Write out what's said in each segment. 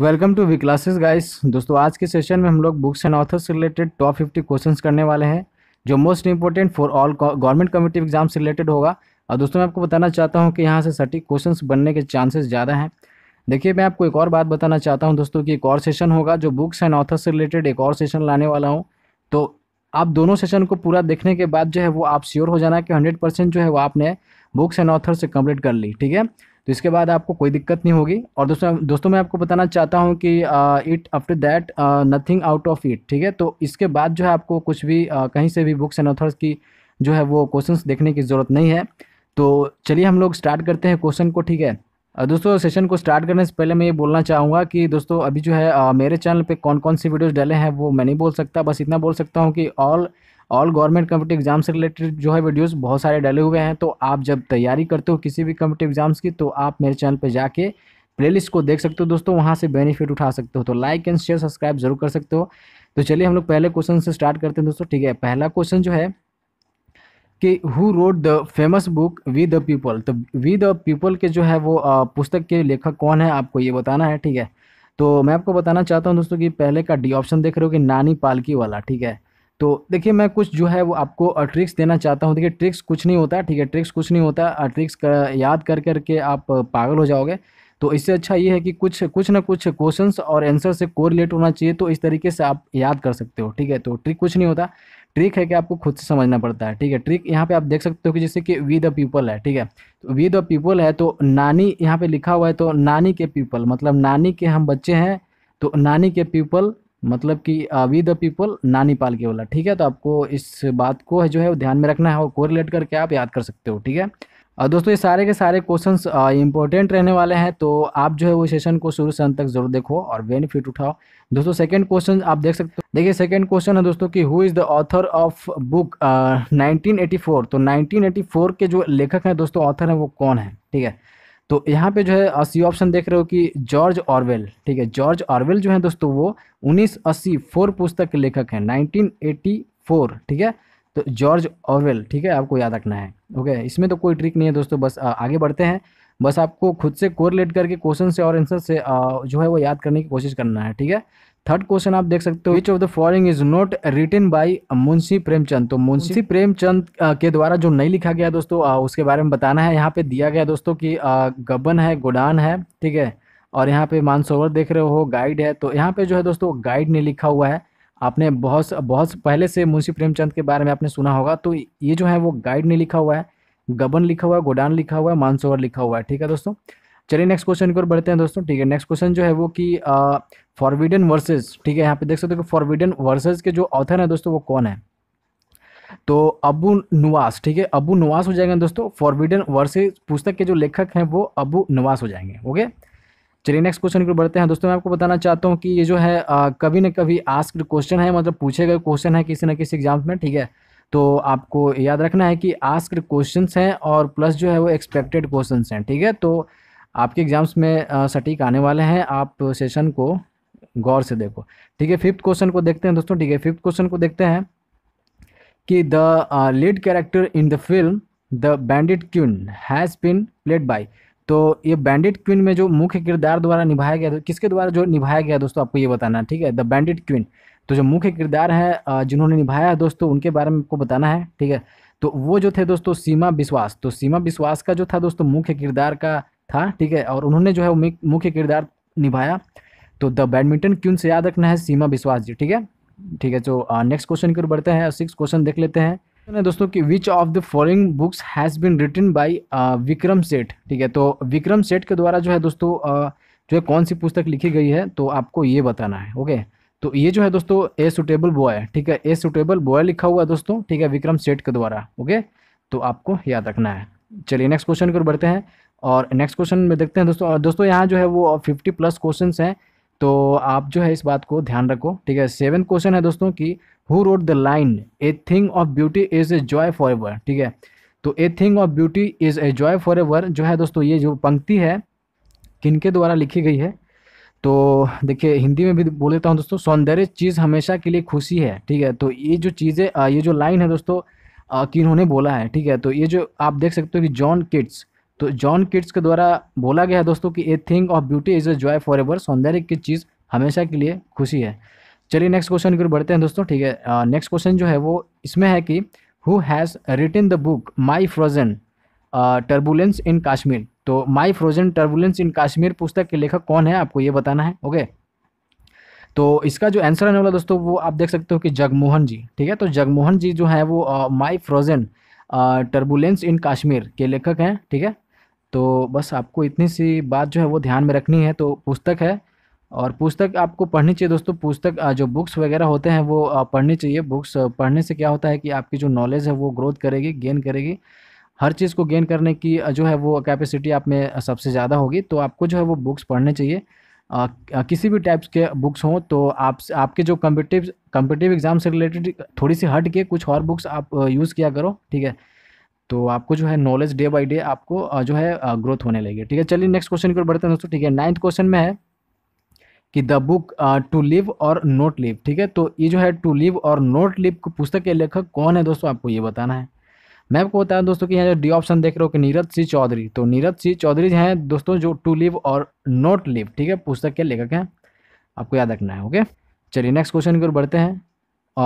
Welcome to we classes guys दोस्तों आज के सेशन में हम लोग बुक्स एंड ऑथर्स से रिलेटेड टॉप फिफ्टी क्वेश्चंस करने वाले हैं जो most important for all government committee exam से रिलेटेड होगा और दोस्तों मैं आपको बताना चाहता हूँ कि यहाँ से सटीक क्वेश्चन बनने के चांसेस ज़्यादा हैं देखिए मैं आपको एक और बात बताना चाहता हूँ दोस्तों कि एक और सेशन होगा जो बुक्स एंड ऑथर्स से रिलेटेड एक और सेशन लाने वाला हूँ तो आप दोनों सेशन को पूरा देखने के बाद जो है वो आप श्योर हो जाना कि हंड्रेड जो है वो आपने बुक्स एंड ऑथर से कम्प्लीट कर ली ठीक है तो इसके बाद आपको कोई दिक्कत नहीं होगी और दोस्तों दोस्तों मैं आपको बताना चाहता हूँ कि it after that nothing out of it ठीक है तो इसके बाद जो है आपको कुछ भी uh, कहीं से भी बुक्स एंड ऑथर्स की जो है वो क्वेश्चंस देखने की ज़रूरत नहीं है तो चलिए हम लोग स्टार्ट करते हैं क्वेश्चन को ठीक है दोस्तों सेशन को स्टार्ट करने से पहले मैं ये बोलना चाहूँगा कि दोस्तों अभी जो है uh, मेरे चैनल पर कौन कौन से वीडियोज़ डाले हैं वो मैं नहीं बोल सकता बस इतना बोल सकता हूँ कि all all government competitive exam से रिलेटेड जो है वीडियोस बहुत सारे डाले हुए हैं तो आप जब तैयारी करते हो किसी भी कम्पिटिव एग्जाम्स की तो आप मेरे चैनल पर जाके प्लेलिस्ट को देख सकते हो दोस्तों वहाँ से बेनिफिट उठा सकते हो तो लाइक एंड शेयर सब्सक्राइब जरूर कर सकते हो तो चलिए हम लोग पहले क्वेश्चन से स्टार्ट करते हैं दोस्तों ठीक है पहला क्वेश्चन जो है कि who wrote the famous book with the people तो विद द पीपल के जो है वो पुस्तक के लेखक कौन है आपको ये बताना है ठीक है तो मैं आपको बताना चाहता हूँ दोस्तों कि पहले का डी ऑप्शन देख रहे हो कि नानी पालकी वाला ठीक है तो देखिए मैं कुछ जो है वो आपको ट्रिक्स देना चाहता हूँ देखिए ट्रिक्स कुछ नहीं होता ठीक है ट्रिक्स कुछ नहीं होता ट्रिक्स कर, याद कर करके आप पागल हो जाओगे तो इससे अच्छा ये है कि कुछ कुछ ना कुछ क्वेश्चन और आंसर से कोरिलेट होना चाहिए तो इस तरीके से आप याद कर सकते हो ठीक है तो ट्रिक कुछ नहीं होता ट्रिक है कि आपको खुद से समझना पड़ता है ठीक है ट्रिक यहाँ पे आप देख सकते हो कि जैसे कि वी द पीपल है ठीक है तो वी द पीपल है तो नानी यहाँ पे लिखा हुआ है तो नानी के पीपल मतलब नानी के हम बच्चे हैं तो नानी के पीपल मतलब कि वी द पीपल नानी पाल के वाला ठीक है तो आपको इस बात को जो है ध्यान में रखना है और कोरिलेट करके आप याद कर सकते हो ठीक है और uh, दोस्तों ये सारे के सारे क्वेश्चंस इंपॉर्टेंट uh, रहने वाले हैं तो आप जो है वो सेशन को शुरू से अंत तक जरूर देखो और बेनिफिट उठाओ दोस्तों सेकंड क्वेश्चन आप देख सकते हो देखिए सेकंड क्वेश्चन है दोस्तों कि who is the author of book 1984 तो 1984 के जो लेखक हैं दोस्तों ऑथर हैं वो कौन है ठीक है तो यहाँ पे जो है सी ऑप्शन देख रहे हो कि जॉर्ज ऑरवेल ठीक है जॉर्ज ऑरवेल जो है दोस्तों वो उन्नीस अस्सी फोर पुस्तक के लेखक हैं नाइनटीन एटी फोर ठीक है तो जॉर्ज ऑरवेल ठीक है आपको याद रखना है ओके इसमें तो कोई ट्रिक नहीं है दोस्तों बस आ, आगे बढ़ते हैं बस आपको खुद से कोरिलेट करके क्वेश्चन से और आंसर से आ, जो है वो याद करने की कोशिश करना है ठीक है थर्ड क्वेश्चन आप देख सकते हो which of the following is not written by Munshi Premchand तो मुंशी प्रेमचंद uh, के द्वारा जो नहीं लिखा गया दोस्तों uh, उसके बारे में बताना है यहाँ पे दिया गया दोस्तों कि uh, गबन है गोडान है ठीक है और यहाँ पे मानसोवर देख रहे हो गाइड है तो यहाँ पे जो है दोस्तों गाइड ने लिखा हुआ है आपने बहुत बहुत पहले से मुंशी प्रेमचंद के बारे में आपने सुना होगा तो ये जो है वो गाइड ने लिखा हुआ है गबन लिखा हुआ है गोडान लिखा हुआ है मानसोवर लिखा हुआ है ठीक है दोस्तों चलिए नेक्स्ट क्वेश्चन की ओर बढ़ते हैं दोस्तों ठीक है नेक्स्ट क्वेश्चन जो है वो कि फॉरविडन वर्सेस ठीक है यहाँ पे देख सकते हो फॉरविडन वर्सेस के जो ऑथर हैं दोस्तों वो कौन है तो अबू नवास ठीक है अबू नवास हो जाएंगे दोस्तों फॉरविडन वर्सेज पुस्तक के जो लेखक हैं वो अबू नवास हो जाएंगे ओके चलिए नेक्स्ट क्वेश्चन की ओर बढ़ते हैं दोस्तों मैं आपको बताना चाहता हूँ कि ये जो है आ, कभी ना कभी आस्क क्वेश्चन है मतलब पूछे गए क्वेश्चन है किसी न किसी एग्जाम में ठीक है तो आपको याद रखना है कि आस्क क्वेश्चन हैं और प्लस जो है वो एक्सपेक्टेड क्वेश्चन हैं ठीक है तो आपके एग्ज़ाम्स में सटीक आने वाले हैं आप सेशन को गौर से देखो ठीक है फिफ्थ क्वेश्चन को देखते हैं दोस्तों ठीक है फिफ्थ क्वेश्चन को देखते हैं कि the lead character in the film the bandit queen has been played by तो ये बैंडिट क्वीन में जो मुख्य किरदार द्वारा निभाया गया किसके द्वारा जो निभाया गया दोस्तों आपको ये बताना है ठीक है द बैंडिट क्वीन तो जो मुख्य किरदार है जिन्होंने निभाया है दोस्तों उनके बारे में आपको बताना है ठीक है तो वो जो थे दोस्तों सीमा विश्वास तो सीमा विश्वास का जो था दोस्तों मुख्य किरदार का था ठीक है और उन्होंने जो है मुख्य किरदार निभाया तो द बैडमिंटन क्यून से याद रखना है सीमा विश्वास जी ठीक है ठीक है तो नेक्स्ट क्वेश्चन की ओर बढ़ते हैं सिक्स क्वेश्चन देख लेते हैं तो दोस्तों कि which of the following books has been written by Vikram Seth ठीक है तो विक्रम सेठ के द्वारा जो है दोस्तों uh, जो है कौन सी पुस्तक लिखी गई है तो आपको ये बताना है ओके तो ये जो है दोस्तों ए सुटेबल बॉय ठीक है ए सुटेबल बॉय लिखा हुआ है दोस्तों ठीक है विक्रम सेठ के द्वारा ओके तो आपको याद रखना है चलिए नेक्स्ट क्वेश्चन की ओर बढ़ते हैं और नेक्स्ट क्वेश्चन में देखते हैं दोस्तों दोस्तों यहाँ जो है वो फिफ्टी प्लस क्वेश्चन हैं तो आप जो है इस बात को ध्यान रखो ठीक है सेवन क्वेश्चन है दोस्तों कि who wrote the line a thing of beauty is a joy forever ठीक है तो a thing of beauty is a joy forever जो है दोस्तों ये जो पंक्ति है किनके द्वारा लिखी गई है तो देखिए हिंदी में भी बोल देता हूँ दोस्तों सौंदर्य चीज़ हमेशा के लिए खुशी है ठीक है तो ये जो चीज़ें ये जो लाइन है दोस्तों कि इन्होंने बोला है ठीक है तो ये जो आप देख सकते हो कि जॉन किट्स तो जॉन किट्स के द्वारा बोला गया है दोस्तों कि a thing of beauty is a joy forever सौंदर्य की चीज़ हमेशा के लिए खुशी है चलिए नेक्स्ट क्वेश्चन की ओर बढ़ते हैं दोस्तों ठीक है नेक्स्ट क्वेश्चन जो है वो इसमें है कि who has written the book my frozen turbulence in Kashmir तो my frozen turbulence in Kashmir पुस्तक के लेखक कौन है आपको ये बताना है ओके तो इसका जो आंसर आने वाला दोस्तों वो आप देख सकते हो कि जगमोहन जी ठीक है तो जगमोहन जी जो है वो my frozen turbulence in Kashmir के लेखक हैं ठीक है तो बस आपको इतनी सी बात जो है वो ध्यान में रखनी है तो पुस्तक है और पुस्तक आपको पढ़नी चाहिए दोस्तों पुस्तक जो बुक्स वगैरह होते हैं वो पढ़नी चाहिए बुक्स पढ़ने से क्या होता है कि आपकी जो नॉलेज है वो ग्रोथ करेगी गेन करेगी हर चीज़ को गेन करने की जो है वो कैपेसिटी आप में सबसे ज़्यादा होगी तो आपको जो है वो बुक्स पढ़ने चाहिए आ, किसी भी टाइप्स के बुक्स हों तो आप आपके जो कम्पिटिव कम्पिटिव एग्ज़ाम से रिलेटेड थोड़ी सी हट के कुछ और बुक्स आप यूज़ किया करो ठीक है तो आपको जो है नॉलेज डे बाई डे आपको जो है ग्रोथ होने लगेगी ठीक है चलिए नेक्स्ट क्वेश्चन की ओर बढ़ते हैं दोस्तों ठीक है नाइन्थ क्वेश्चन में है कि the book to live or not live ठीक है तो ये जो है to live or not live पुस्तक के लेखक कौन है दोस्तों आपको ये बताना है मैं आपको बता दूं दोस्तों कि यहाँ जो डी ऑप्शन देख रहे हो कि नीरज सिंह चौधरी तो नीरज सिंह चौधरी हैं दोस्तों जो to live or not live ठीक है पुस्तक के लेखक हैं आपको याद रखना है ओके चलिए नेक्स्ट क्वेश्चन की ओर बढ़ते हैं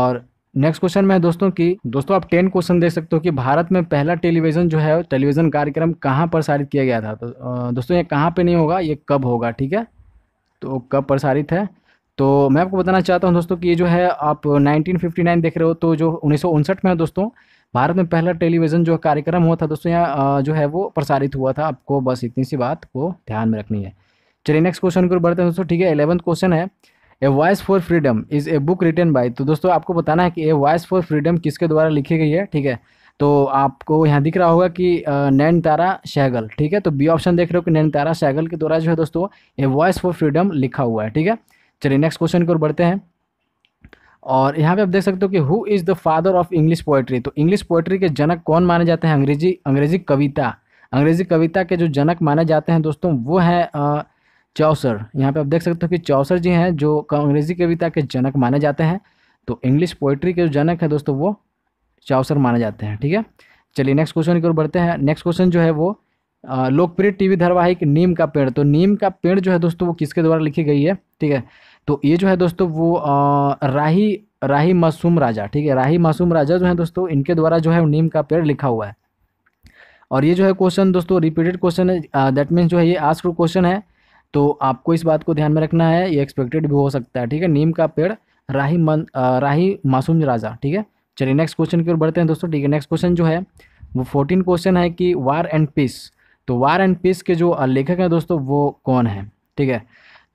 और नेक्स्ट क्वेश्चन में दोस्तों की दोस्तों आप टेन क्वेश्चन देख सकते हो कि भारत में पहला टेलीविजन जो है टेलीविजन कार्यक्रम कहाँ प्रसारित किया गया था तो दोस्तों ये कहाँ पे नहीं होगा ये कब होगा ठीक है तो कब प्रसारित है तो मैं आपको बताना चाहता हूँ दोस्तों कि ये जो है आप 1959 देख रहे हो तो जो उन्नीस में है दोस्तों भारत में पहला टेलीविज़न जो कार्यक्रम हुआ था दोस्तों यहाँ जो है वो प्रसारित हुआ था आपको बस इतनी सी बात को ध्यान में रखनी है चलिए नेक्स्ट क्वेश्चन की ओर बढ़ते हैं दोस्तों ठीक है एलेवंथ क्वेश्चन है a voice for freedom is a book written by तो दोस्तों आपको बताना है कि ए वॉइस फॉर फ्रीडम किसके द्वारा लिखी गई है ठीक है तो आपको यहाँ दिख रहा होगा कि नैन तारा सहगल ठीक है तो बी ऑप्शन देख रहे हो कि नैन तारा सहगल के द्वारा जो है दोस्तों ए वॉइस फॉर फ्रीडम लिखा हुआ है ठीक है चलिए नेक्स्ट क्वेश्चन की ओर बढ़ते हैं और यहाँ पे आप देख सकते हो कि who is the father of English poetry तो इंग्लिश पोएट्री के जनक कौन माने जाते हैं अंग्रेजी अंग्रेजी कविता अंग्रेजी कविता के जो जनक माने जाते हैं दोस्तों वो हैं चौसर यहाँ पे आप देख सकते हो कि चौसर जी हैं जो अंग्रेजी कविता के जनक माने जाते हैं तो इंग्लिश पोइट्री के जो जनक है दोस्तों वो चौसर माने जाते हैं ठीक है चलिए नेक्स्ट क्वेश्चन की ओर बढ़ते हैं नेक्स्ट क्वेश्चन जो है वो लोकप्रिय टीवी धारावाहिक नीम का पेड़ तो नीम का पेड़ जो है दोस्तों वो किसके द्वारा लिखी गई है ठीक है तो ये जो है दोस्तों वो राही राही मासूम राजा ठीक है राही मासूम राजा जो है दोस्तों इनके द्वारा जो है नीम का पेड़ लिखा हुआ है और ये जो है क्वेश्चन दोस्तों रिपीटेड क्वेश्चन है दैट मीन्स जो है ये आज का क्वेश्चन है तो आपको इस बात को ध्यान में रखना है ये एक्सपेक्टेड भी हो सकता है ठीक है नीम का पेड़ राही मन राही मासूम राजा ठीक है चलिए नेक्स्ट क्वेश्चन की ओर बढ़ते हैं दोस्तों ठीक है नेक्स्ट क्वेश्चन जो है वो फोर्टीन क्वेश्चन है कि वार एंड पीस तो वार एंड पीस के जो लेखक हैं दोस्तों वो कौन है ठीक है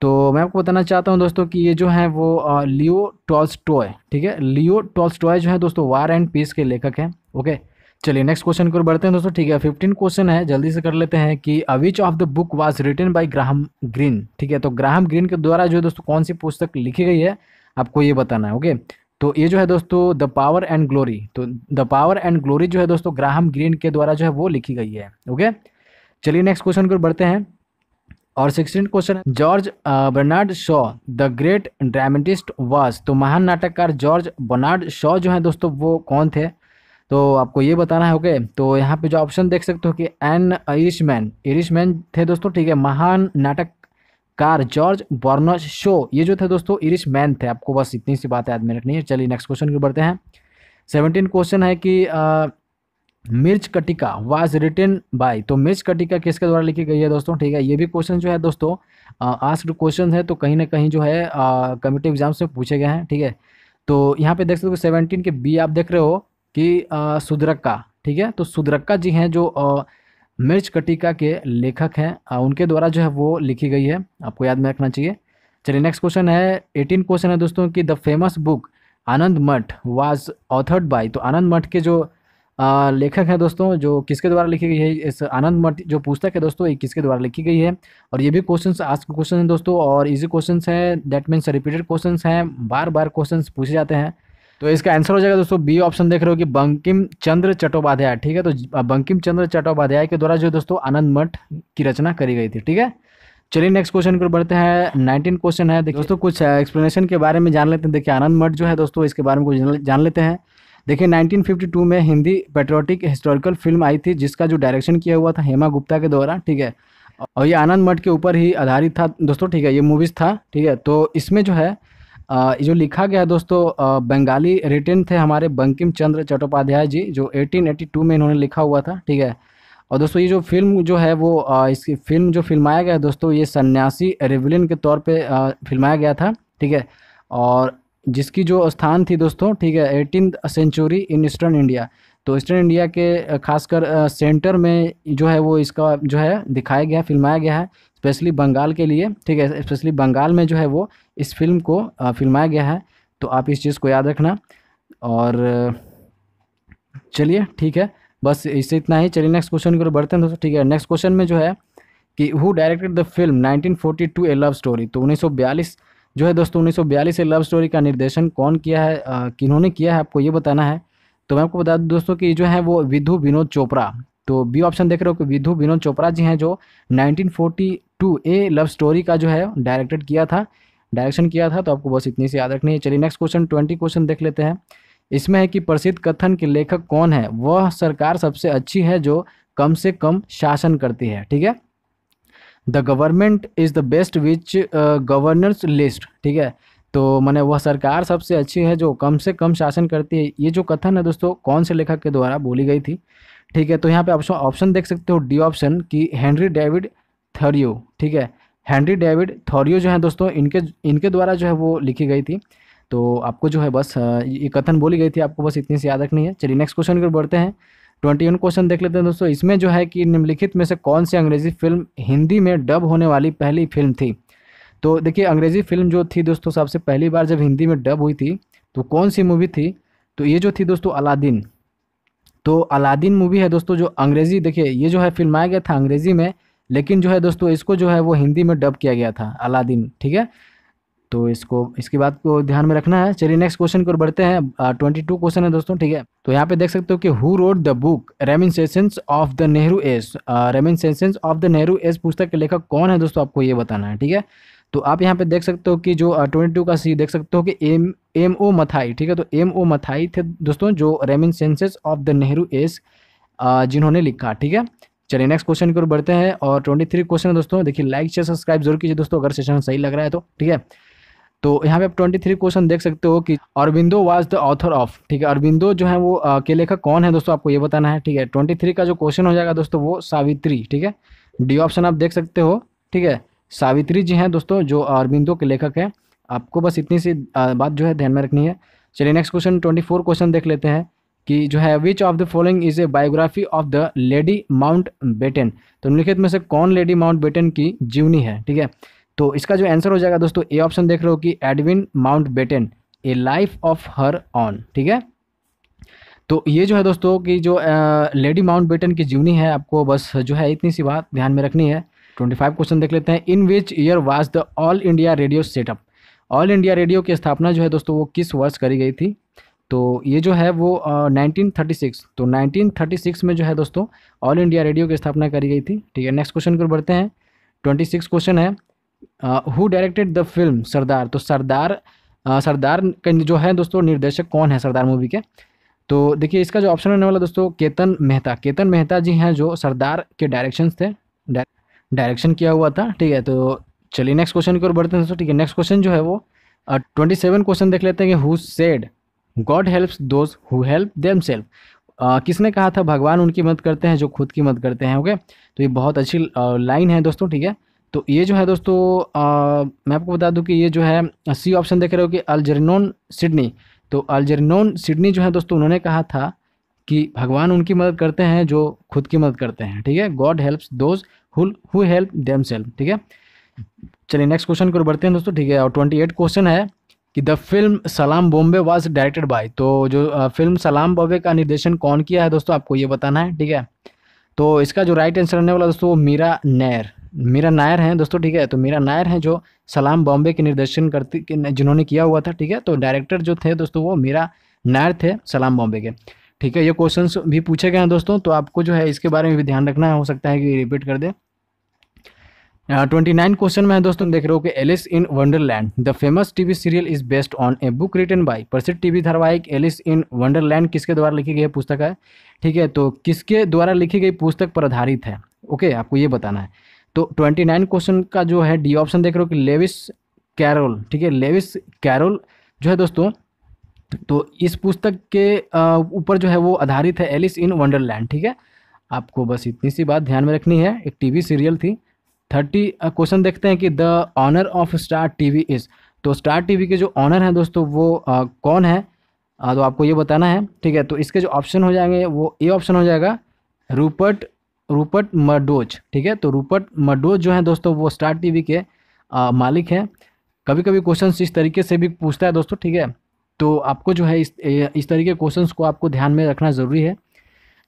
तो मैं आपको बताना चाहता हूँ दोस्तों कि ये जो है वो लियो टॉल्स ठीक है लियो टॉल्स जो है दोस्तों वार एंड पीस के लेखक हैं ओके चलिए नेक्स्ट क्वेश्चन की ओर बढ़ते हैं दोस्तों ठीक है फिफ्टीन क्वेश्चन है जल्दी से कर लेते हैं कि which of the book was written by Graham Greene ठीक है तो ग्राहम ग्रीन के द्वारा जो है दोस्तों कौन सी पुस्तक लिखी गई है आपको ये बताना है ओके तो ये जो है दोस्तों द पावर एंड ग्लोरी तो द पावर एंड ग्लोरी जो है दोस्तों ग्राहम ग्रीन के द्वारा जो है वो लिखी गई है ओके चलिए नेक्स्ट क्वेश्चन की ओर बढ़ते हैं और sixteen question George Bernard Shaw the great dramatist was तो महान नाटककार जॉर्ज बर्नार्ड शॉ जो है दोस्तों वो कौन थे तो आपको ये बताना है ओके तो यहाँ पे जो ऑप्शन देख सकते हो कि एन आयरिशमैन मैन थे दोस्तों ठीक है महान नाटक कार जॉर्ज बॉर्नर शो ये जो थे दोस्तों इरिश मैन थे आपको बस इतनी सी बात याद में रखनी है चलिए नेक्स्ट क्वेश्चन की बढ़ते हैं सेवनटीन क्वेश्चन है कि आ, मिर्च कटिका वाज रिटेन बाय तो मिर्च कटिका किसके द्वारा लिखी गई है दोस्तों ठीक है ये भी क्वेश्चन जो है दोस्तों आस्क्ड क्वेश्चन है तो कहीं ना कहीं जो है कम्पिटेटिव एग्जाम से पूछे गए हैं ठीक है तो यहाँ पे देख सकते हो सेवनटीन के बी आप देख रहे हो कि सुदरक्का ठीक है तो सुदरक्का जी हैं जो मिर्च कटिका के लेखक हैं उनके द्वारा जो है वो लिखी गई है आपको याद में रखना चाहिए चलिए नेक्स्ट क्वेश्चन है एटीन क्वेश्चन है दोस्तों कि द फेमस बुक आनंद मठ वाज ऑथर्ड बाय तो आनंद मठ के जो आ, लेखक हैं दोस्तों जो किसके द्वारा लिखी गई है इस आनंद मठ जो पुस्तक है दोस्तों ये किसके द्वारा लिखी गई है और ये भी क्वेश्चन आज क्वेश्चन है दोस्तों और इजी क्वेश्चन है दैट मीन्स रिपीटेड क्वेश्चन हैं बार बार क्वेश्चन पूछे जाते हैं तो इसका आंसर हो जाएगा दोस्तों बी ऑप्शन देख रहे हो कि बंकिम चंद्र चट्टोपाध्याय ठीक है तो बंकिम चंद्र चट्टोपाध्याय के द्वारा जो दोस्तों आनंद मठ की रचना करी गई थी ठीक है चलिए नेक्स्ट क्वेश्चन पर बढ़ते हैं नाइनटीन क्वेश्चन है दोस्तों कुछ एक्सप्लेनेशन uh, के बारे में जान लेते हैं देखिए आनंद मठ जो है दोस्तों इसके बारे में कुछ जान लेते हैं देखिए 1952 में हिंदी पेट्रोटिक हिस्टोरिकल फिल्म आई थी जिसका जो डायरेक्शन किया हुआ था हेमा गुप्ता के द्वारा ठीक है और ये आनंद मठ के ऊपर ही आधारित था दोस्तों ठीक है ये मूवीज़ था ठीक है तो इसमें जो है जो लिखा गया है दोस्तों बंगाली रिटेन थे हमारे बंकिम चंद्र चट्टोपाध्याय जी जो 1882 में इन्होंने लिखा हुआ था ठीक है और दोस्तों ये जो फिल्म जो है वो इसकी फिल्म जो फिल्माया गया है दोस्तों ये सन्यासी रेवलिन के तौर पे फिल्माया गया था ठीक है और जिसकी जो स्थान थी दोस्तों ठीक है eighteen century in eastern India तो ईस्टर्न इंडिया के खासकर सेंटर में जो है वो इसका जो है दिखाया गया फिल्माया गया है स्पेशली बंगाल के लिए ठीक है स्पेशली बंगाल में जो है वो इस फिल्म को फिल्माया गया है तो आप इस चीज़ को याद रखना और चलिए ठीक है बस इससे इतना ही चलिए नेक्स्ट क्वेश्चन की ओर बढ़ते हैं दोस्तों ठीक है नेक्स्ट क्वेश्चन में जो है कि who directed the film 1942 a love story तो 1942 जो है दोस्तों 1942 ए लव स्टोरी का निर्देशन कौन किया है किन्होंने किया है आपको ये बताना है तो मैं आपको बता दूं दोस्तों कि जो है वो विधु विनोद चोपड़ा तो बी ऑप्शन देख रहे हो कि विधु विनोद चोपड़ा जी हैं जो 1942 ए लव स्टोरी का जो है डायरेक्टेड किया था डायरेक्शन किया था तो आपको बस इतनी सी याद रखनी है चलिए नेक्स्ट क्वेश्चन ट्वेंटी क्वेश्चन देख लेते हैं इसमें है कि प्रसिद्ध कथन के लेखक कौन है वह सरकार सबसे अच्छी है जो कम से कम शासन करती है ठीक है the government is the best which governs least ठीक है तो मैंने वह सरकार सबसे अच्छी है जो कम से कम शासन करती है ये जो कथन है दोस्तों कौन से लेखक के द्वारा बोली गई थी ठीक है तो यहाँ पे आप ऑप्शन देख सकते हो डी ऑप्शन कि हेनरी डेविड थरियो ठीक है हेनरी डेविड थॉरियो जो है दोस्तों इनके इनके द्वारा जो है वो लिखी गई थी तो आपको जो है बस ये कथन बोली गई थी आपको बस इतनी सी याद रखनी है चलिए नेक्स्ट क्वेश्चन की बढ़ते हैं ट्वेंटी वन क्वेश्चन देख लेते हैं दोस्तों इसमें जो है कि निम्नलिखित में से कौन सी अंग्रेजी फिल्म हिंदी में डब होने वाली पहली फिल्म थी तो देखिए अंग्रेज़ी फिल्म जो थी दोस्तों सबसे पहली बार जब हिंदी में डब हुई थी तो कौन सी मूवी थी तो ये जो थी दोस्तों अलादीन तो अलादीन मूवी है दोस्तों जो अंग्रेज़ी देखिए ये जो है फिल्माया गया था अंग्रेज़ी में लेकिन जो है दोस्तों इसको जो है वो हिंदी में डब किया गया था अलादीन ठीक है तो इसको इसकी बात को ध्यान में रखना है चलिए नेक्स्ट क्वेश्चन की ओर बढ़ते हैं ट्वेंटी टू क्वेश्चन है दोस्तों ठीक है तो यहाँ पे देख सकते हो कि who wrote the book reminiscences of the Nehru age reminiscences of the Nehru age पुस्तक के लेखक कौन है दोस्तों आपको ये बताना है ठीक है तो आप यहाँ पे देख सकते हो कि जो ट्वेंटी टू का सी देख सकते हो कि एम एम ओ मथाई ठीक है तो एम ओ मथाई थे दोस्तों जो senses of the Nehru age जिन्होंने लिखा ठीक है चलिए नेक्स्ट क्वेश्चन की ओर बढ़ते हैं और ट्वेंटी थ्री क्वेश्चन है दोस्तों देखिए लाइक शेयर सब्सक्राइब जरूर कीजिए दोस्तों अगर सेशन सही लग रहा है तो ठीक है तो यहाँ पे आप ट्वेंटी थ्री क्वेश्चन देख सकते हो कि Aurobindo was the author of ठीक है अरविंदो जो है वो आ, के लेखक कौन है दोस्तों आपको ये बताना है ठीक है ट्वेंटी थ्री का जो क्वेश्चन हो जाएगा दोस्तों वो सावित्री ठीक है डी ऑप्शन आप देख सकते हो ठीक है सावित्री जी हैं दोस्तों जो अरबिंदो के लेखक हैं आपको बस इतनी सी बात जो है ध्यान में रखनी है चलिए next question twenty four question देख लेते हैं कि जो है which of the following is a biography of the lady Mountbatten तो निम्नलिखित में से कौन लेडी माउंट बेटन की जीवनी है ठीक है तो इसका जो आंसर हो जाएगा दोस्तों ए ऑप्शन देख रहे हो कि Edwin Mountbatten a life of her own ठीक है तो ये जो है दोस्तों कि जो लेडी माउंट बेटन की जीवनी है आपको बस जो है इतनी सी बात ध्यान में रखनी है ट्वेंटी फाइव क्वेश्चन देख लेते हैं in which year was the All India Radio set up All India Radio की स्थापना जो है दोस्तों वो किस वर्ष करी गई थी तो ये जो है वो नाइनटीन थर्टी सिक्स तो नाइनटीन थर्टी सिक्स में जो है दोस्तों ऑल इंडिया रेडियो की स्थापना करी गई थी ठीक है नेक्स्ट क्वेश्चन की बढ़ते हैं ट्वेंटी सिक्स क्वेश्चन है who directed the film Sardar तो सरदार सरदार का जो है दोस्तों निर्देशक कौन है सरदार मूवी के तो देखिए इसका जो ऑप्शन होने वाला दोस्तों केतन मेहता केतन मेहता जी हैं जो सरदार के डायरेक्शंस थे डायरेक्शन किया हुआ था ठीक है तो चलिए नेक्स्ट क्वेश्चन की ओर बढ़ते हैं दोस्तों ठीक है नेक्स्ट क्वेश्चन जो है वो ट्वेंटी सेवन क्वेश्चन देख लेते हैं कि who said God helps those who help themselves किसने कहा था भगवान उनकी मदद करते हैं जो खुद की मदद करते हैं ओके तो ये बहुत अच्छी लाइन है दोस्तों ठीक है तो ये जो है दोस्तों आ, मैं आपको बता दूं कि ये जो है सी ऑप्शन देख रहे हो कि अलजरनोन सिडनी तो अलजरनोन सिडनी जो है दोस्तों उन्होंने कहा था कि भगवान उनकी मदद करते हैं जो खुद की मदद करते हैं ठीक है god helps those who help themselves ठीक है चलिए नेक्स्ट क्वेश्चन की ओर बढ़ते हैं दोस्तों ठीक है और ट्वेंटी एट क्वेश्चन है कि द फिल्म सलाम बॉम्बे वाज डायरेक्टेड बाय तो जो फिल्म सलाम बॉम्बे का निर्देशन कौन किया है दोस्तों आपको ये बताना है ठीक है तो इसका जो राइट आंसर रहने वाला दोस्तों वो मीरा नायर मीरा नायर हैं दोस्तों ठीक है तो मीरा नायर हैं जो सलाम बॉम्बे के निर्देशन करती जिन्होंने किया हुआ था ठीक है तो डायरेक्टर जो थे दोस्तों वो मीरा नायर थे सलाम बॉम्बे के ठीक है ये क्वेश्चन भी पूछे गए हैं दोस्तों तो आपको जो है इसके बारे में भी ध्यान रखना है हो सकता है कि रिपीट कर दे ट्वेंटी नाइन क्वेश्चन में है दोस्तों देख रहे हो कि Alice in Wonderland the famous TV serial is based on a book written by प्रसिद्ध टीवी धारावाहिक एलिस इन वंडरलैंड किसके द्वारा लिखी गई पुस्तक है ठीक है तो किसके द्वारा लिखी गई पुस्तक पर आधारित है ओके okay, आपको ये बताना है तो ट्वेंटी नाइन क्वेश्चन का जो है डी ऑप्शन देख रहे हो कि लेविस कैरोल ठीक है लेविस कैरोल जो है दोस्तों तो इस पुस्तक के ऊपर जो है वो आधारित है एलिस इन वंडरलैंड ठीक है आपको बस इतनी सी बात ध्यान में रखनी है एक टीवी सीरियल थी थर्टी क्वेश्चन देखते हैं कि the owner of Star TV is तो स्टार टीवी के जो ऑनर हैं दोस्तों वो आ, कौन है आ, तो आपको ये बताना है ठीक है तो इसके जो ऑप्शन हो जाएंगे वो ए ऑप्शन हो जाएगा रूपट रूपट मडोज ठीक है तो रूपर्ट मडोज जो है दोस्तों वो स्टार टीवी के आ, मालिक हैं कभी कभी क्वेश्चन इस तरीके से भी पूछता है दोस्तों ठीक है तो आपको जो है इस इस तरीके क्वेश्चन को आपको ध्यान में रखना ज़रूरी है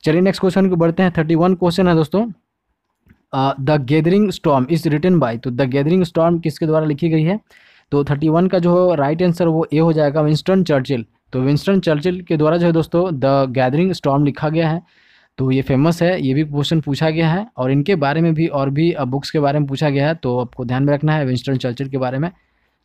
चलिए नेक्स्ट क्वेश्चन को बढ़ते हैं थर्टी वन क्वेश्चन है दोस्तों the gathering storm is written by तो द गैदरिंग स्टॉम किसके द्वारा लिखी गई है तो थर्टी वन का जो राइट आंसर वो ए हो जाएगा विंस्टन चर्चिल तो विंस्टन चर्चिल के द्वारा जो है दोस्तों द गैदरिंग स्टॉम लिखा गया है तो ये फेमस है ये भी क्वेश्चन पूछा गया है और इनके बारे में भी और भी बुक्स के बारे में पूछा गया है तो आपको ध्यान में रखना है विंस्टन चर्चिल के बारे में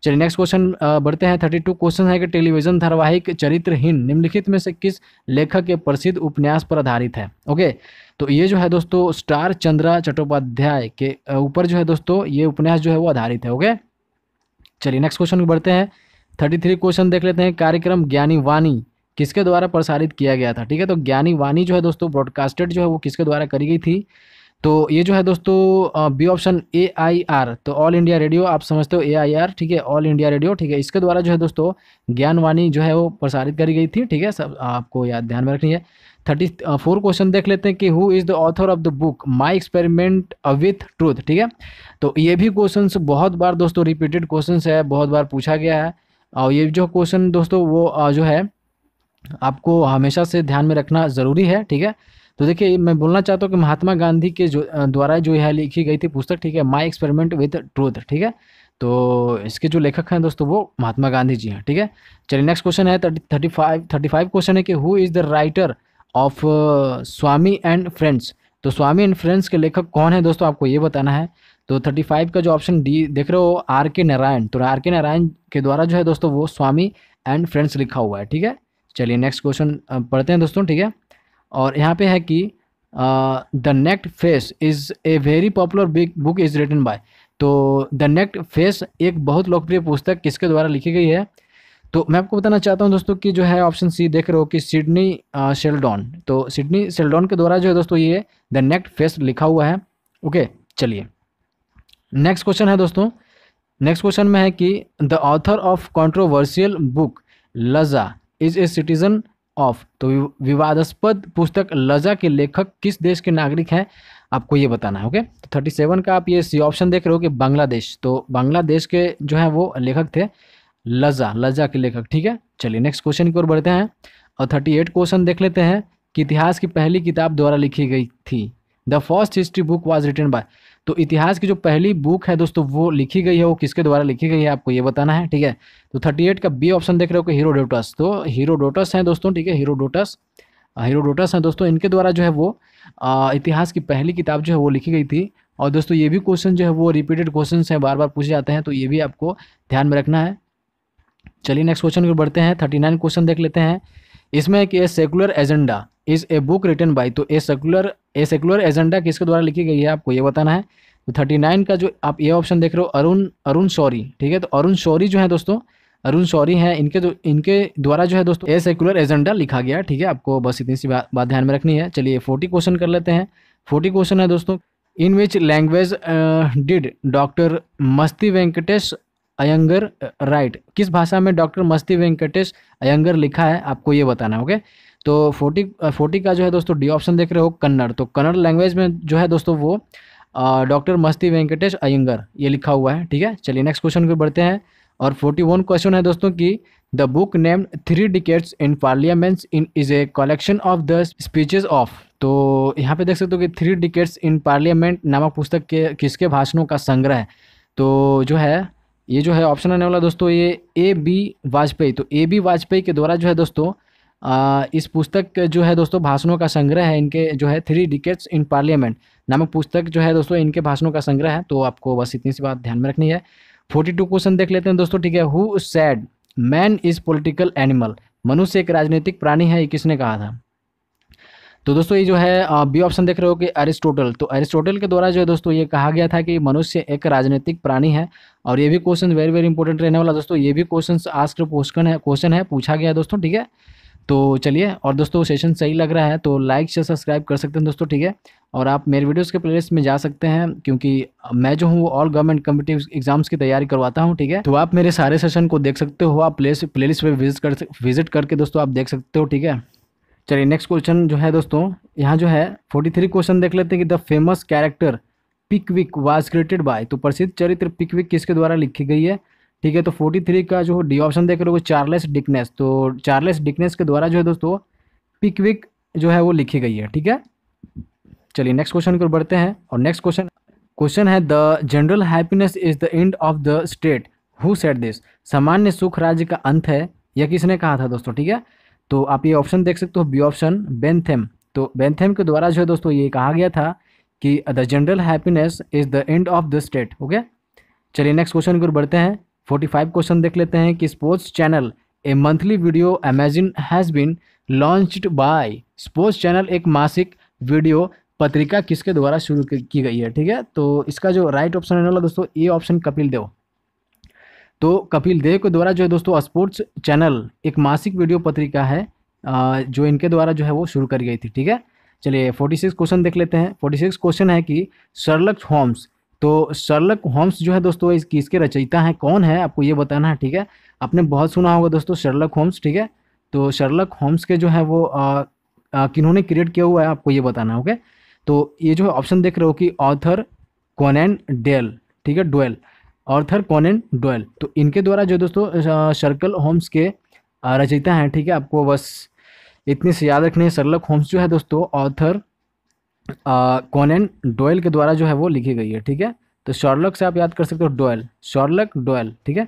चलिए नेक्स्ट क्वेश्चन बढ़ते हैं थर्टी टू क्वेश्चन है कि टेलीविजन धारावाहिक चरित्रहीन निम्नलिखित में से किस लेखक के प्रसिद्ध उपन्यास पर आधारित है ओके तो ये जो है दोस्तों स्टार चंद्रा चट्टोपाध्याय के ऊपर जो है दोस्तों ये उपन्यास जो है वो आधारित है ओके चलिए नेक्स्ट क्वेश्चन बढ़ते हैं थर्टी थ्री क्वेश्चन देख लेते हैं कार्यक्रम ज्ञानी वाणी किसके द्वारा प्रसारित किया गया था ठीक है तो ज्ञानी वाणी जो है दोस्तों ब्रॉडकास्टेड जो है वो किसके द्वारा करी गई थी तो ये जो है दोस्तों B option A I R तो ऑल इंडिया रेडियो आप समझते हो ए आई आर ठीक है ऑल इंडिया रेडियो ठीक है इसके द्वारा जो है दोस्तों ज्ञानवाणी जो है वो प्रसारित करी गई थी ठीक है सब आपको याद ध्यान में रखनी है थर्टी फोर क्वेश्चन देख लेते हैं कि who is the author of the book my experiment with truth ठीक है तो ये भी क्वेश्चन बहुत बार दोस्तों रिपीटेड क्वेश्चन है बहुत बार पूछा गया है और ये जो क्वेश्चन दोस्तों वो जो है आपको हमेशा से ध्यान में रखना ज़रूरी है ठीक है तो देखिए मैं बोलना चाहता हूँ कि महात्मा गांधी के जो द्वारा जो यह लिखी गई थी पुस्तक ठीक है माई एक्सपेरिमेंट विथ ट्रूथ ठीक है तो इसके जो लेखक हैं दोस्तों वो महात्मा गांधी जी हैं ठीक है चलिए नेक्स्ट क्वेश्चन है thirty thirty five thirty five question है कि who is the writer of Swami and friends तो स्वामी एंड फ्रेंड्स के लेखक कौन है दोस्तों आपको ये बताना है तो थर्टी फाइव का जो ऑप्शन डी देख रहे हो आर के नारायण तो आर के नारायण के द्वारा जो है दोस्तों वो स्वामी एंड फ्रेंड्स लिखा हुआ है ठीक है चलिए नेक्स्ट क्वेश्चन पढ़ते हैं दोस्तों ठीक है और यहाँ पे है कि the next face is a very popular big book is written by तो द नेक्स्ट फेस एक बहुत लोकप्रिय पुस्तक किसके द्वारा लिखी गई है तो मैं आपको बताना चाहता हूँ दोस्तों कि जो है ऑप्शन सी देख रहे हो कि सिडनी शेल्डॉन तो सिडनी शेल्डॉन के द्वारा जो है दोस्तों ये द नेक्स्ट फेस लिखा हुआ है ओके चलिए नेक्स्ट क्वेश्चन है दोस्तों नेक्स्ट क्वेश्चन में है कि the author of controversial book Lajja is a citizen of तो विवादास्पद पुस्तक लजा के लेखक किस देश के नागरिक हैं आपको ये बताना है ओके तो थर्टी सेवन का आप ये सी ऑप्शन देख रहे हो कि बांग्लादेश तो बांग्लादेश के जो है वो लेखक थे लजा लजा के लेखक ठीक है चलिए नेक्स्ट क्वेश्चन की ओर बढ़ते हैं और थर्टी एट क्वेश्चन देख लेते हैं कि इतिहास की पहली किताब द्वारा लिखी गई थी the first history book was written by तो इतिहास की जो पहली बुक है दोस्तों वो लिखी गई है वो किसके द्वारा लिखी गई है आपको ये बताना है ठीक है तो थर्टी एट का बी ऑप्शन देख रहे हो कि हीरोडोटस तो हीरोडोटस हैं दोस्तों ठीक है हीरोडोटस हीरोडोटस हैं दोस्तों इनके द्वारा जो है वो आ, इतिहास की पहली किताब जो है वो लिखी गई थी और दोस्तों ये भी क्वेश्चन जो है वो रिपीटेड क्वेश्चन हैं बार बार पूछे जाते हैं तो ये भी आपको ध्यान में रखना है चलिए नेक्स्ट क्वेश्चन को बढ़ते हैं थर्टी नाइन क्वेश्चन देख लेते हैं इसमें कि secular agenda is a book written by तो a secular a secular agenda किसके द्वारा लिखी गई है आपको ये बताना है तो थर्टी नाइन का जो आप ये ऑप्शन देख रहे हो अरुण अरुण शौरी ठीक है तो अरुण शौरी जो है दोस्तों अरुण शौरी हैं इनके जो इनके द्वारा जो है दोस्तों ए सेकुलर एजेंडा लिखा गया ठीक है आपको बस इतनी सी बात बा, ध्यान में रखनी है चलिए फोर्टी क्वेश्चन कर लेते हैं फोर्टी क्वेश्चन है दोस्तों in which language did doctor Masti Venkatesha Iyengar right किस भाषा में डॉक्टर मस्ती वेंकटेश अयंगर लिखा है आपको ये बताना ओके okay? तो फोर्टी फोर्टी का जो है दोस्तों डी ऑप्शन देख रहे हो कन्नड़ तो कन्नड़ लैंग्वेज में जो है दोस्तों वो डॉक्टर मस्ती वेंकटेश अयंगर ये लिखा हुआ है ठीक है चलिए नेक्स्ट क्वेश्चन को बढ़ते हैं और फोर्टी वन क्वेश्चन है दोस्तों कि the book named three decades in parliaments in is a collection of the speeches of तो यहाँ पे देख सकते हो कि थ्री डिकेट्स इन पार्लियामेंट नामक पुस्तक के किसके भाषणों का संग्रह है तो जो है ये जो है ऑप्शन आने वाला दोस्तों ये ए बी वाजपेयी तो ए बी वाजपेयी के द्वारा जो है दोस्तों आ, इस पुस्तक जो है दोस्तों भाषणों का संग्रह है इनके जो है थ्री डिकेट्स इन पार्लियामेंट नामक पुस्तक जो है दोस्तों इनके भाषणों का संग्रह है तो आपको बस इतनी सी बात ध्यान में रखनी है फोर्टी टू क्वेश्चन देख लेते हैं दोस्तों ठीक है who said man is political animal मनुष्य एक राजनीतिक प्राणी है ये किसने कहा था तो दोस्तों ये जो है बी ऑप्शन देख रहे हो कि अरिस्टोटल तो अरिस्टोटल के द्वारा जो है दोस्तों ये कहा गया था कि मनुष्य एक राजनीतिक प्राणी है और ये भी क्वेश्चन वेरी वेरी इंपॉर्टेंट रहने वाला दोस्तों ये भी क्वेश्चन आज क्वेश्चन है क्वेश्चन है पूछा गया दोस्तों ठीक है तो चलिए और दोस्तों सेशन सही लग रहा है तो लाइक शेयर सब्सक्राइब कर सकते हैं दोस्तों ठीक है और आप मेरे वीडियोस के प्लेलिस्ट में जा सकते हैं क्योंकि मैं जो हूँ वो ऑल गवर्नमेंट कम्पिटिव एग्जाम्स की तैयारी करवाता हूँ ठीक है तो आप मेरे सारे सेशन को देख सकते हो आप प्लेस प्ले लिस्ट पर विजिट कर विजिट करके दोस्तों आप देख सकते हो ठीक है चलिए नेक्स्ट क्वेश्चन जो है दोस्तों यहाँ जो है फोर्टी थ्री क्वेश्चन देख लेते हैं कि the famous character Pickwick was created by तो प्रसिद्ध चरित्र पिकविक किसके द्वारा लिखी गई है ठीक है तो फोर्टी थ्री का जो डी ऑप्शन देख रहे हो चार्लेस डिकनेस तो चार्लेस डिकनेस के द्वारा जो है दोस्तों पिकविक जो है वो लिखी गई है ठीक है चलिए नेक्स्ट क्वेश्चन की ओर बढ़ते हैं और नेक्स्ट क्वेश्चन क्वेश्चन है the general happiness is the end of the state who said this सामान्य सुख राज्य का अंत है यह किसने कहा था दोस्तों ठीक है तो आप ये ऑप्शन देख सकते हो बी ऑप्शन बेंथेम तो बेंथेम के द्वारा जो है दोस्तों ये कहा गया था कि the general happiness is the end of the state okay चलिए नेक्स्ट क्वेश्चन की ओर बढ़ते हैं फोर्टी फाइव क्वेश्चन देख लेते हैं कि sports channel a monthly video magazine has been launched by sports channel एक मासिक वीडियो पत्रिका किसके द्वारा शुरू की गई है ठीक है तो इसका जो राइट ऑप्शन है ना दोस्तों ये ऑप्शन कपिल देव तो कपिल देव के द्वारा जो है दोस्तों स्पोर्ट्स चैनल एक मासिक वीडियो पत्रिका है जो इनके द्वारा जो है वो शुरू करी गई थी ठीक है चलिए फोर्टी सिक्स क्वेश्चन देख लेते हैं फोर्टी सिक्स क्वेश्चन है कि शर्लक होम्स तो शर्लक होम्स जो है दोस्तों इसकी इसके रचयिता हैं कौन है आपको ये बताना है ठीक है आपने बहुत सुना होगा दोस्तों शर्लक होम्स ठीक है तो शर्लक होम्स के जो है वो किन्होंने क्रिएट किया हुआ है आपको ये बताना है ओके तो ये जो है ऑप्शन देख रहे हो कि ऑथर कॉनन डेल ठीक है डोएल ऑर्थर कॉनन डोएल तो इनके द्वारा जो दोस्तों शर्कल होम्स के रचयिता हैं ठीक है आपको बस इतने से याद रखने शर्लक होम्स जो है दोस्तों ऑथर कॉनन डोयल के द्वारा जो है वो लिखी गई है ठीक है तो शॉर्लक से आप याद कर सकते हो डोयल शॉर्लक डोयल ठीक है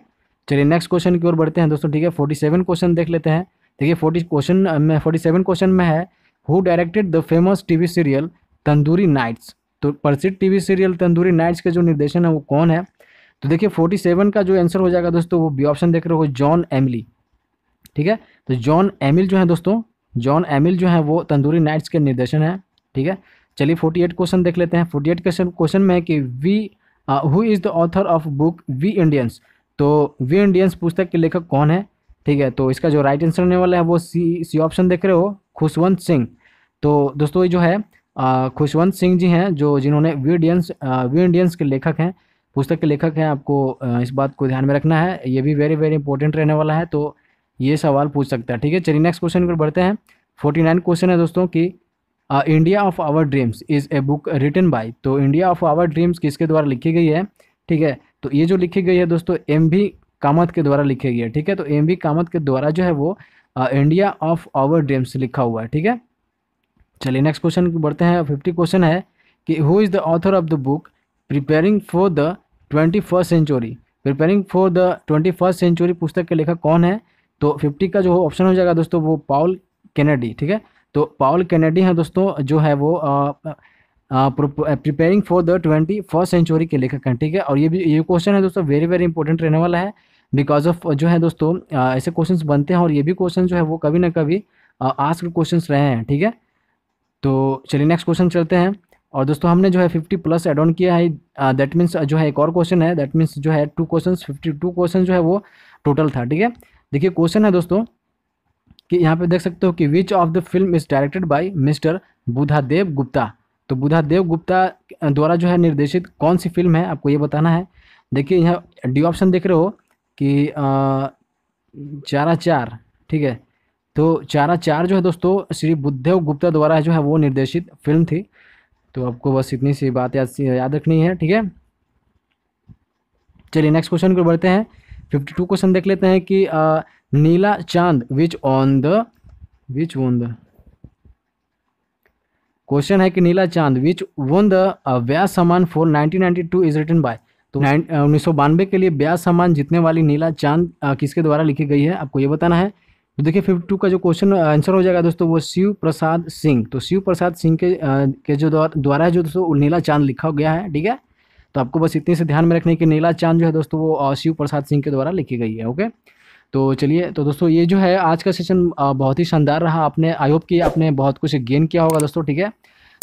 चलिए नेक्स्ट क्वेश्चन की ओर बढ़ते हैं दोस्तों ठीक है फोर्टी सेवन क्वेश्चन देख लेते हैं देखिए फोर्टी क्वेश्चन में फोर्टी सेवन क्वेश्चन में है who directed the famous TV serial Tandoori nights तो प्रसिद्ध टीवी सीरियल तंदूरी नाइट्स के जो निर्देशन है वो कौन है तो देखिए फोर्टी सेवन का जो आंसर हो जाएगा दोस्तों वो बी ऑप्शन देख रहे हो जॉन एमिली ठीक है तो जॉन एमिल जो है दोस्तों जॉन एमिल जो है वो तंदूरी नाइट्स के निर्देशन है ठीक है चलिए फोर्टी एट क्वेश्चन देख लेते हैं फोर्टी एट क्वेश्चन में है कि we who is the author of book we Indians तो वी इंडियंस पुस्तक के लेखक कौन है ठीक है तो इसका जो राइट आंसर होने वाला है वो सी सी ऑप्शन देख रहे हो खुशवंत सिंह तो दोस्तों ये जो है uh, खुशवंत सिंह जी हैं जो जिन्होंने वी इंडियंस वी इंडियंस के लेखक हैं पुस्तक के लेखक हैं आपको uh, इस बात को ध्यान में रखना है ये भी वेरी वेरी इंपॉर्टेंट रहने वाला है तो ये सवाल पूछ सकता है ठीक है चलिए नेक्स्ट क्वेश्चन पर बढ़ते हैं फोर्टी नाइन क्वेश्चन है दोस्तों की India of our dreams is a book written by तो इंडिया ऑफ आवर ड्रीम्स किसके द्वारा लिखी गई है ठीक है तो ये जो लिखी गई है दोस्तों एम भी कामत के द्वारा लिखी गई है ठीक है तो एम भी कामत के द्वारा जो है वो इंडिया ऑफ आवर ड्रीम्स लिखा हुआ है ठीक है चलिए नेक्स्ट क्वेश्चन बढ़ते हैं फिफ्टी क्वेश्चन है कि who is the author of the book preparing for the twenty first century preparing for the twenty first century पुस्तक के लेखक कौन है तो फिफ्टी का जो ऑप्शन हो जाएगा दोस्तों वो पाउल कैनेडी ठीक है तो पाउल कैनेडी हैं दोस्तों जो है वो preparing for the twenty first century के लेखक हैं ठीक है और ये भी ये क्वेश्चन है दोस्तों वेरी वेरी इंपॉर्टेंट रहने वाला है बिकॉज ऑफ जो है दोस्तों ऐसे क्वेश्चंस बनते हैं और ये भी क्वेश्चन जो है वो कभी ना कभी आस्क क्वेश्चन रहे हैं ठीक है तो चलिए नेक्स्ट क्वेश्चन चलते हैं और दोस्तों हमने जो है फिफ्टी प्लस एड ऑन किया है दैट मीन्स जो है एक और क्वेश्चन है दैट मीन्स जो है two question fifty two question जो है वो टोटल था ठीक है देखिए क्वेश्चन है दोस्तों कि यहाँ पे देख सकते हो कि which of the film is directed by mister Buddhadev Gupta तो बुधादेव गुप्ता द्वारा जो है निर्देशित कौन सी फिल्म है आपको ये बताना है देखिए यहाँ डी ऑप्शन देख रहे हो कि चारा चार ठीक है तो चारा चार जो है दोस्तों श्री बुद्धदेव गुप्ता द्वारा जो है वो निर्देशित फिल्म थी तो आपको बस इतनी सी बात याद याद रखनी है ठीक है चलिए नेक्स्ट क्वेश्चन को बढ़ते हैं फिफ्टी टू क्वेश्चन देख लेते हैं कि आ, Neela Chand which on the which on the question है कि नीला चांद विच वन द व्यास समान फॉर 1992 इज रिटन बाय तो उन्नीस के लिए व्यास सामान जीतने वाली नीला चांद किसके द्वारा लिखी गई है आपको ये बताना है तो देखिए फिफ्टी टू का जो क्वेश्चन आंसर हो जाएगा दोस्तों वो शिव प्रसाद सिंह तो शिव प्रसाद सिंह के के जो द्वारा है जो दोस्तों नीला चांद लिखा गया है ठीक है तो आपको बस इतने से ध्यान में रखने की नीला चांद जो है दोस्तों वो शिव प्रसाद सिंह के द्वारा लिखी गई है ओके तो चलिए तो दोस्तों ये जो है आज का सेशन बहुत ही शानदार रहा आपने आई होप कि आपने बहुत कुछ गेन किया होगा दोस्तों ठीक है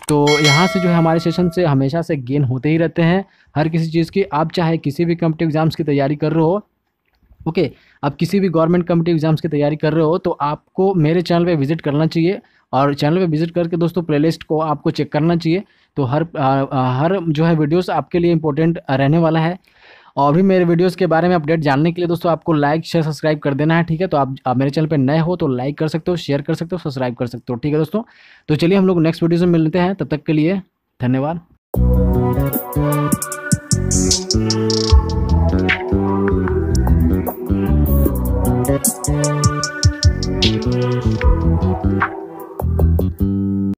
तो यहाँ से जो है हमारे सेशन से हमेशा से गेन होते ही रहते हैं हर किसी चीज़ की आप चाहे किसी भी कम्पिटिव एग्जाम्स की तैयारी कर रहे हो ओके आप किसी भी गवर्नमेंट कमेटी एग्जाम्स की तैयारी कर रहे हो तो आपको मेरे चैनल पर विजिट करना चाहिए और चैनल पर विजिट करके दोस्तों प्लेलिस्ट को आपको चेक करना चाहिए तो हर आ, हर जो है वीडियोस आपके लिए इंपॉर्टेंट रहने वाला है और भी मेरे वीडियोस के बारे में अपडेट जानने के लिए दोस्तों आपको लाइक शेयर सब्सक्राइब कर देना है ठीक है तो आप, आप मेरे चैनल पर नए हो तो लाइक कर सकते हो शेयर कर सकते हो सब्सक्राइब कर सकते हो ठीक है दोस्तों तो चलिए हम लोग नेक्स्ट वीडियो में मिलते हैं तब तक के लिए धन्यवाद you.